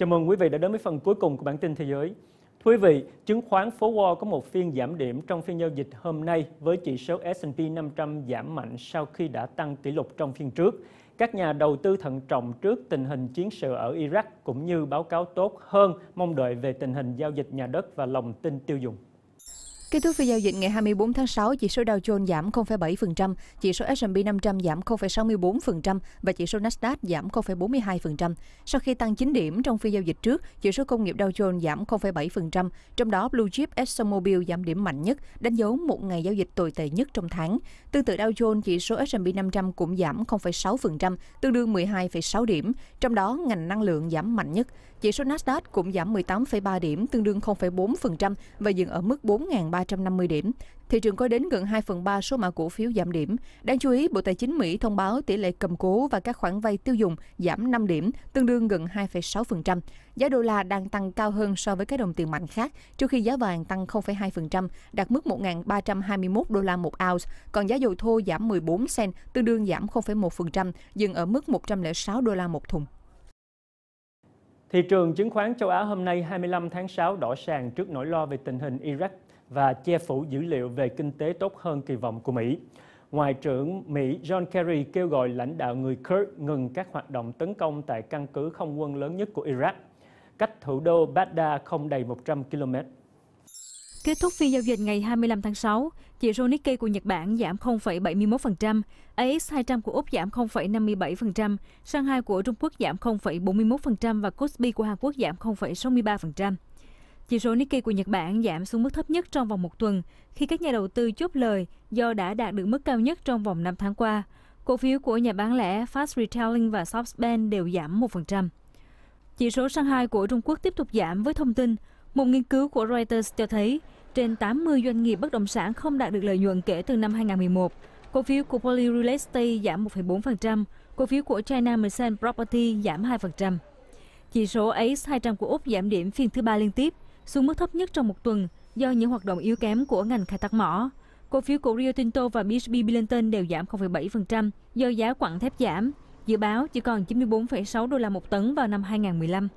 Chào mừng quý vị đã đến với phần cuối cùng của bản tin thế giới. Thưa quý vị, chứng khoán phố Wall có một phiên giảm điểm trong phiên giao dịch hôm nay với chỉ số S&P 500 giảm mạnh sau khi đã tăng kỷ lục trong phiên trước. Các nhà đầu tư thận trọng trước tình hình chiến sự ở Iraq cũng như báo cáo tốt hơn mong đợi về tình hình giao dịch nhà đất và lòng tin tiêu dùng. Kết thúc phiên giao dịch ngày 24 tháng 6, chỉ số Dow Jones giảm 0,7%, chỉ số S&P 500 giảm 0,64% và chỉ số Nasdaq giảm 0,42%. Sau khi tăng 9 điểm trong phiên giao dịch trước, chỉ số công nghiệp Dow Jones giảm 0,7%, trong đó Blue Chip ExxonMobil giảm điểm mạnh nhất, đánh dấu một ngày giao dịch tồi tệ nhất trong tháng. Tương tự Dow Jones, chỉ số S&P 500 cũng giảm 0,6%, tương đương 12,6 điểm, trong đó ngành năng lượng giảm mạnh nhất. Chỉ số Nasdaq cũng giảm 18,3 điểm, tương đương 0,4% và dừng ở mức 4.300 350 điểm. Thị trường có đến gần 2 phần 3 số mã cổ phiếu giảm điểm. Đáng chú ý, Bộ Tài chính Mỹ thông báo tỷ lệ cầm cố và các khoản vay tiêu dùng giảm 5 điểm, tương đương gần 2,6%. Giá đô la đang tăng cao hơn so với các đồng tiền mạnh khác, trong khi giá vàng tăng 0,2%, đạt mức 1.321 đô la một ounce, còn giá dầu thô giảm 14 cent, tương đương giảm 0,1%, dừng ở mức 106 đô la một thùng. Thị trường chứng khoán châu Á hôm nay 25 tháng 6 đỏ sàn trước nỗi lo về tình hình Iraq và che phủ dữ liệu về kinh tế tốt hơn kỳ vọng của Mỹ. Ngoại trưởng Mỹ John Kerry kêu gọi lãnh đạo người Kurd ngừng các hoạt động tấn công tại căn cứ không quân lớn nhất của Iraq, cách thủ đô Baghdad không đầy 100 km. Kết thúc phiên giao dịch ngày 25 tháng 6, chỉ số Nikkei của Nhật Bản giảm 0,71%, AX200 của Úc giảm 0,57%, Shanghai của Trung Quốc giảm 0,41% và Kospi của Hàn Quốc giảm 0,63%. Chỉ số Nikkei của Nhật Bản giảm xuống mức thấp nhất trong vòng một tuần khi các nhà đầu tư chốt lời do đã đạt được mức cao nhất trong vòng 5 tháng qua. Cổ phiếu của nhà bán lẻ Fast Retailing và SoftBank đều giảm 1%. Chỉ số Shanghai của Trung Quốc tiếp tục giảm với thông tin một nghiên cứu của Reuters cho thấy, trên 80 doanh nghiệp bất động sản không đạt được lợi nhuận kể từ năm 2011. Cổ phiếu của Poly Real Estate giảm 1,4%, cổ phiếu của China Merchant Property giảm 2%. Chỉ số ACE 200 của Úc giảm điểm phiên thứ ba liên tiếp, xuống mức thấp nhất trong một tuần do những hoạt động yếu kém của ngành khai thác mỏ. Cổ phiếu của Rio Tinto và BHP Billiton đều giảm 0,7% do giá quặng thép giảm. Dự báo chỉ còn 94,6 đô la một tấn vào năm 2015.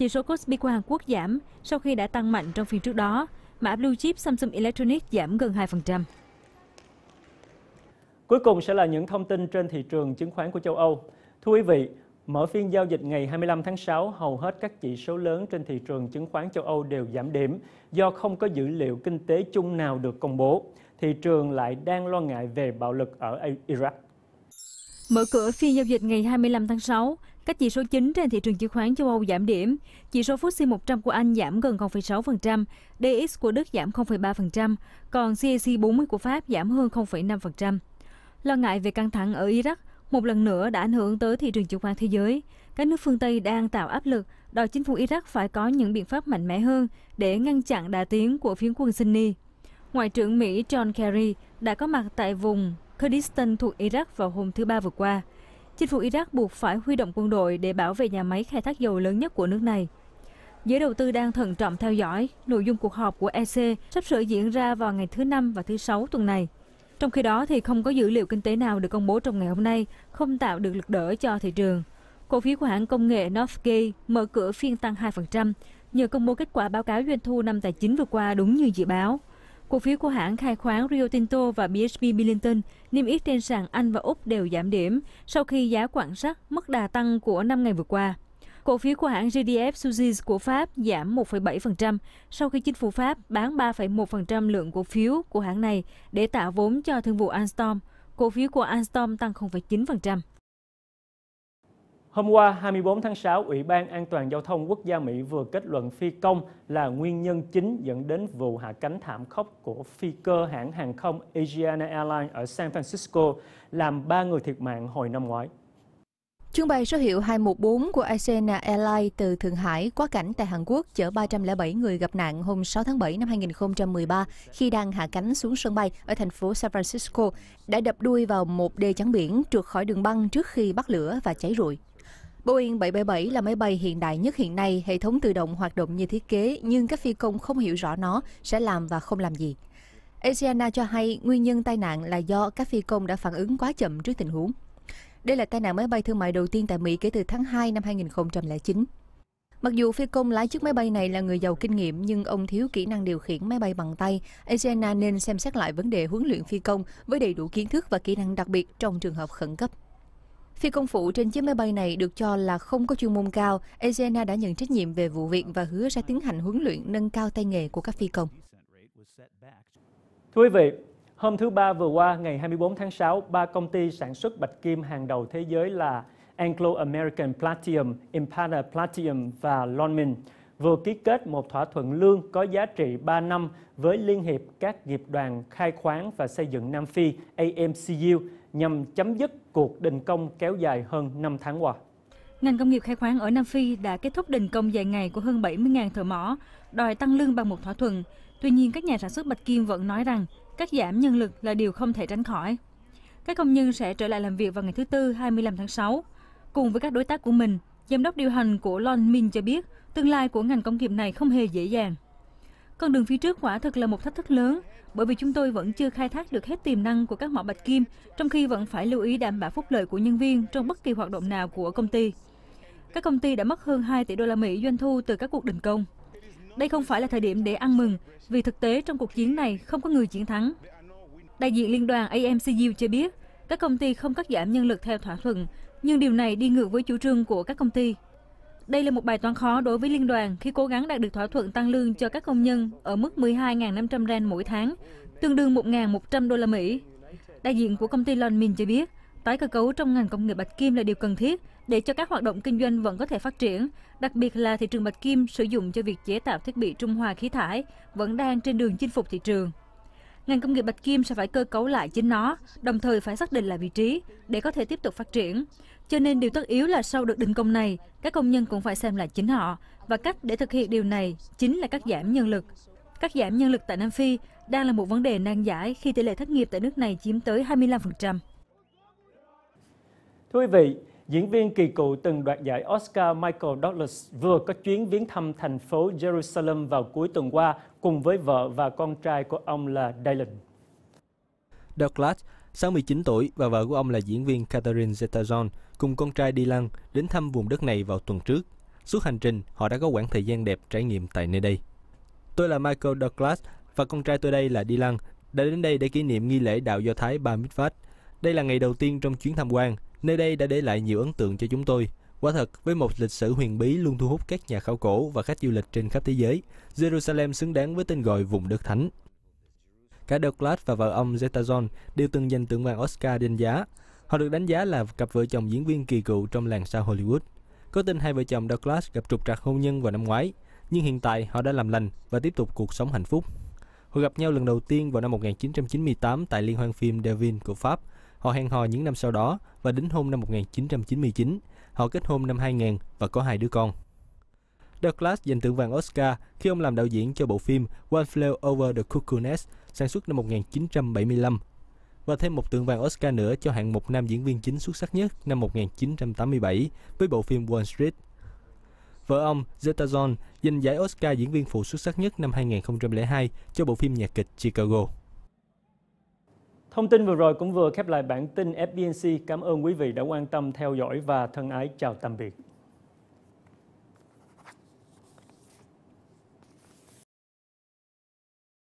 Chỉ số Kospi của Hàn Quốc giảm sau khi đã tăng mạnh trong phiên trước đó. Mã blue chip Samsung Electronics giảm gần 2%. Cuối cùng sẽ là những thông tin trên thị trường chứng khoán của châu Âu. Thưa quý vị, mở phiên giao dịch ngày 25 tháng 6, hầu hết các chỉ số lớn trên thị trường chứng khoán châu Âu đều giảm điểm do không có dữ liệu kinh tế chung nào được công bố. Thị trường lại đang lo ngại về bạo lực ở Iraq. Mở cửa phiên giao dịch ngày 25 tháng 6, các chỉ số chính trên thị trường chứng khoán châu Âu giảm điểm. Chỉ số FTSE 100 của Anh giảm gần 0,6%, DX của Đức giảm 0,3%, còn CAC 40 của Pháp giảm hơn 0,5%. Lo ngại về căng thẳng ở Iraq một lần nữa đã ảnh hưởng tới thị trường chứng khoán thế giới. Các nước phương Tây đang tạo áp lực đòi chính phủ Iraq phải có những biện pháp mạnh mẽ hơn để ngăn chặn đà tiến của phiến quân Sunni. Ngoại trưởng Mỹ John Kerry đã có mặt tại vùng Kurdistan thuộc Iraq vào hôm thứ Ba vừa qua. Chính phủ Iraq buộc phải huy động quân đội để bảo vệ nhà máy khai thác dầu lớn nhất của nước này. Giới đầu tư đang thận trọng theo dõi nội dung cuộc họp của EC sắp sửa diễn ra vào ngày thứ Năm và thứ Sáu tuần này. Trong khi đó thì không có dữ liệu kinh tế nào được công bố trong ngày hôm nay, không tạo được lực đỡ cho thị trường. Cổ phiếu của hãng công nghệ Northgate mở cửa phiên tăng 2% nhờ công bố kết quả báo cáo doanh thu năm tài chính vừa qua đúng như dự báo. Cổ phiếu của hãng khai khoáng Rio Tinto và BHP Billiton niêm yết trên sàn Anh và Úc đều giảm điểm sau khi giá quảng sắt mất đà tăng của 5 ngày vừa qua. Cổ phiếu của hãng GDF Suzy của Pháp giảm 1,7% sau khi chính phủ Pháp bán 3,1% lượng cổ phiếu của hãng này để tạo vốn cho thương vụ Alstom. Cổ phiếu của Alstom tăng 0,9%. Hôm qua, 24 tháng 6, Ủy ban An toàn Giao thông Quốc gia Mỹ vừa kết luận phi công là nguyên nhân chính dẫn đến vụ hạ cánh thảm khốc của phi cơ hãng hàng không Asiana Airlines ở San Francisco, làm 3 người thiệt mạng hồi năm ngoái. Chuyến bay số hiệu 214 của Asiana Airlines từ Thượng Hải quá cảnh tại Hàn Quốc chở 307 người gặp nạn hôm 6 tháng 7 năm 2013 khi đang hạ cánh xuống sân bay ở thành phố San Francisco đã đập đuôi vào một đê chắn biển trượt khỏi đường băng trước khi bắt lửa và cháy rụi. Boeing 777 là máy bay hiện đại nhất hiện nay, hệ thống tự động hoạt động như thiết kế, nhưng các phi công không hiểu rõ nó sẽ làm và không làm gì. Asiana cho hay nguyên nhân tai nạn là do các phi công đã phản ứng quá chậm trước tình huống. Đây là tai nạn máy bay thương mại đầu tiên tại Mỹ kể từ tháng 2 năm 2009. Mặc dù phi công lái chiếc máy bay này là người giàu kinh nghiệm nhưng ông thiếu kỹ năng điều khiển máy bay bằng tay, Asiana nên xem xét lại vấn đề huấn luyện phi công với đầy đủ kiến thức và kỹ năng đặc biệt trong trường hợp khẩn cấp. Phi công phụ trên chiếc máy bay này được cho là không có chuyên môn cao. Aegena đã nhận trách nhiệm về vụ việc và hứa sẽ tiến hành huấn luyện nâng cao tay nghề của các phi công. Thưa quý vị, hôm thứ Ba vừa qua, ngày 24 tháng 6, ba công ty sản xuất bạch kim hàng đầu thế giới là Anglo-American Platinum, Impala Platinum và Lonmin vừa ký kết một thỏa thuận lương có giá trị 3 năm với Liên hiệp các nghiệp đoàn khai khoáng và xây dựng Nam Phi AMCU nhằm chấm dứt cuộc đình công kéo dài hơn 5 tháng qua. Ngành công nghiệp khai khoáng ở Nam Phi đã kết thúc đình công dài ngày của hơn 70.000 thợ mỏ, đòi tăng lương bằng một thỏa thuận. Tuy nhiên, các nhà sản xuất bạch kim vẫn nói rằng cắt giảm nhân lực là điều không thể tránh khỏi. Các công nhân sẽ trở lại làm việc vào ngày thứ Tư 25 tháng 6. Cùng với các đối tác của mình, Giám đốc điều hành của Lon Min cho biết, tương lai của ngành công nghiệp này không hề dễ dàng. Con đường phía trước quả thực là một thách thức lớn, bởi vì chúng tôi vẫn chưa khai thác được hết tiềm năng của các mỏ bạch kim, trong khi vẫn phải lưu ý đảm bảo phúc lợi của nhân viên trong bất kỳ hoạt động nào của công ty. Các công ty đã mất hơn 2 tỷ đô la Mỹ doanh thu từ các cuộc đình công. Đây không phải là thời điểm để ăn mừng, vì thực tế trong cuộc chiến này không có người chiến thắng. Đại diện liên đoàn AMCU cho biết, các công ty không cắt giảm nhân lực theo thỏa thuận, nhưng điều này đi ngược với chủ trương của các công ty đây là một bài toán khó đối với liên đoàn khi cố gắng đạt được thỏa thuận tăng lương cho các công nhân ở mức 12.500 rand mỗi tháng, tương đương 1.100 đô la Mỹ. Đại diện của công ty Lonmin cho biết, tái cơ cấu trong ngành công nghiệp bạch kim là điều cần thiết để cho các hoạt động kinh doanh vẫn có thể phát triển, đặc biệt là thị trường bạch kim sử dụng cho việc chế tạo thiết bị trung hòa khí thải vẫn đang trên đường chinh phục thị trường ngành công nghiệp Bạch Kim sẽ phải cơ cấu lại chính nó, đồng thời phải xác định lại vị trí để có thể tiếp tục phát triển. Cho nên điều tất yếu là sau được đình công này, các công nhân cũng phải xem lại chính họ và cách để thực hiện điều này chính là cắt giảm nhân lực. Cắt giảm nhân lực tại Nam Phi đang là một vấn đề nan giải khi tỷ lệ thất nghiệp tại nước này chiếm tới 25%. Thưa quý vị, Diễn viên kỳ cựu từng đoạt giải Oscar Michael Douglas vừa có chuyến viếng thăm thành phố Jerusalem vào cuối tuần qua cùng với vợ và con trai của ông là Dylan. Douglas, 69 tuổi và vợ của ông là diễn viên Catherine Zeta-Jones cùng con trai Dylan đến thăm vùng đất này vào tuần trước. Suốt hành trình, họ đã có khoảng thời gian đẹp trải nghiệm tại nơi đây. Tôi là Michael Douglas và con trai tôi đây là Dylan, đã đến đây để kỷ niệm nghi lễ đạo Do Thái Bar Mitzvah. Đây là ngày đầu tiên trong chuyến tham quan, Nơi đây đã để lại nhiều ấn tượng cho chúng tôi. Quả thật, với một lịch sử huyền bí luôn thu hút các nhà khảo cổ và khách du lịch trên khắp thế giới, Jerusalem xứng đáng với tên gọi vùng đất thánh. Cả Douglas và vợ ông Zeta John đều từng giành tượng vàng Oscar danh giá. Họ được đánh giá là cặp vợ chồng diễn viên kỳ cựu trong làng sao Hollywood. Có tin hai vợ chồng Douglas gặp trục trặc hôn nhân vào năm ngoái, nhưng hiện tại họ đã làm lành và tiếp tục cuộc sống hạnh phúc. Họ gặp nhau lần đầu tiên vào năm 1998 tại liên hoan phim Devin của Pháp Họ hẹn hò những năm sau đó và đính hôn năm 1999. Họ kết hôn năm 2000 và có hai đứa con. Douglas giành tượng vàng Oscar khi ông làm đạo diễn cho bộ phim One Flew Over the Cuckoo's Nest sản xuất năm 1975 và thêm một tượng vàng Oscar nữa cho hạng mục nam diễn viên chính xuất sắc nhất năm 1987 với bộ phim Wall Street. Vợ ông, Zeta John, giành giải Oscar diễn viên phụ xuất sắc nhất năm 2002 cho bộ phim nhạc kịch Chicago. Thông tin vừa rồi cũng vừa khép lại bản tin FBNC. Cảm ơn quý vị đã quan tâm theo dõi và thân ái chào tạm biệt.